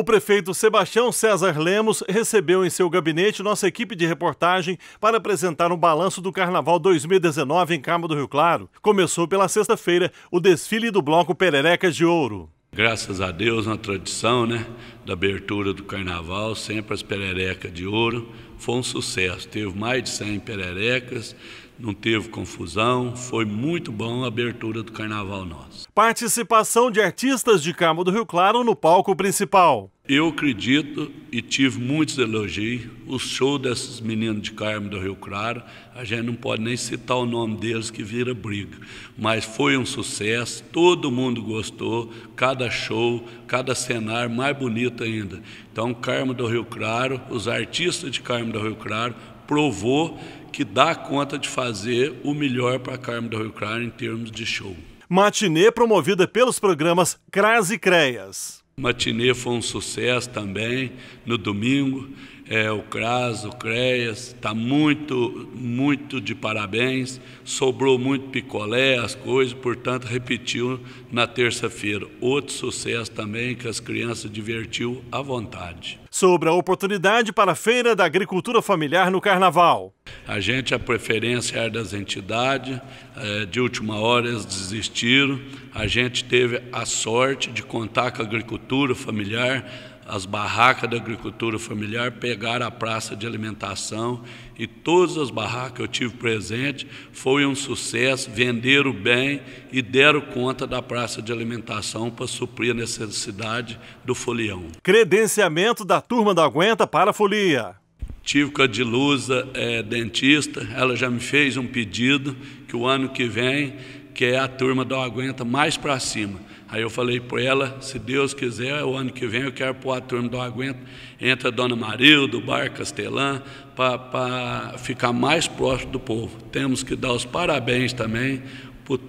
O prefeito Sebastião César Lemos recebeu em seu gabinete nossa equipe de reportagem para apresentar um balanço do Carnaval 2019 em Cabo do Rio Claro. Começou pela sexta-feira o desfile do bloco Pererecas de Ouro. Graças a Deus, na tradição né, da abertura do Carnaval, sempre as pererecas de ouro, foi um sucesso. Teve mais de 100 pererecas, não teve confusão, foi muito bom a abertura do carnaval nosso. Participação de artistas de Carmo do Rio Claro no palco principal. Eu acredito e tive muitos elogios. O show desses meninos de Carmo do Rio Claro, a gente não pode nem citar o nome deles que vira briga, mas foi um sucesso, todo mundo gostou, cada show, cada cenário mais bonito ainda. Então, Carmo do Rio Claro, os artistas de Carmo Carmo do Rio Claro provou que dá conta de fazer o melhor para a Carmo do Rio Claro em termos de show. Matinê promovida pelos programas CRAS e Creias matinê foi um sucesso também, no domingo, é, o CRAS, o CREAS, está muito, muito de parabéns, sobrou muito picolé, as coisas, portanto, repetiu na terça-feira. Outro sucesso também, que as crianças divertiu à vontade. Sobre a oportunidade para a Feira da Agricultura Familiar no Carnaval. A gente, a preferência era é das entidades, é, de última hora eles desistiram. A gente teve a sorte de contar com a agricultura familiar, as barracas da agricultura familiar pegaram a praça de alimentação e todas as barracas que eu tive presente foi um sucesso, venderam bem e deram conta da praça de alimentação para suprir a necessidade do folião. Credenciamento da turma da Aguenta para a folia. Tive com a Dilusa, é, dentista, ela já me fez um pedido que o ano que vem, que é a turma do Aguenta mais para cima. Aí eu falei para ela, se Deus quiser, o ano que vem eu quero pôr a turma do Aguenta, entra a Dona do Bar Castelã, para ficar mais próximo do povo. Temos que dar os parabéns também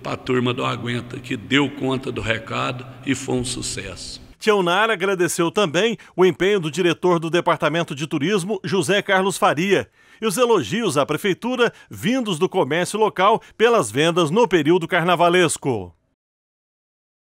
para a turma do Aguenta, que deu conta do recado e foi um sucesso. Tionara agradeceu também o empenho do diretor do Departamento de Turismo, José Carlos Faria, e os elogios à prefeitura vindos do comércio local pelas vendas no período carnavalesco.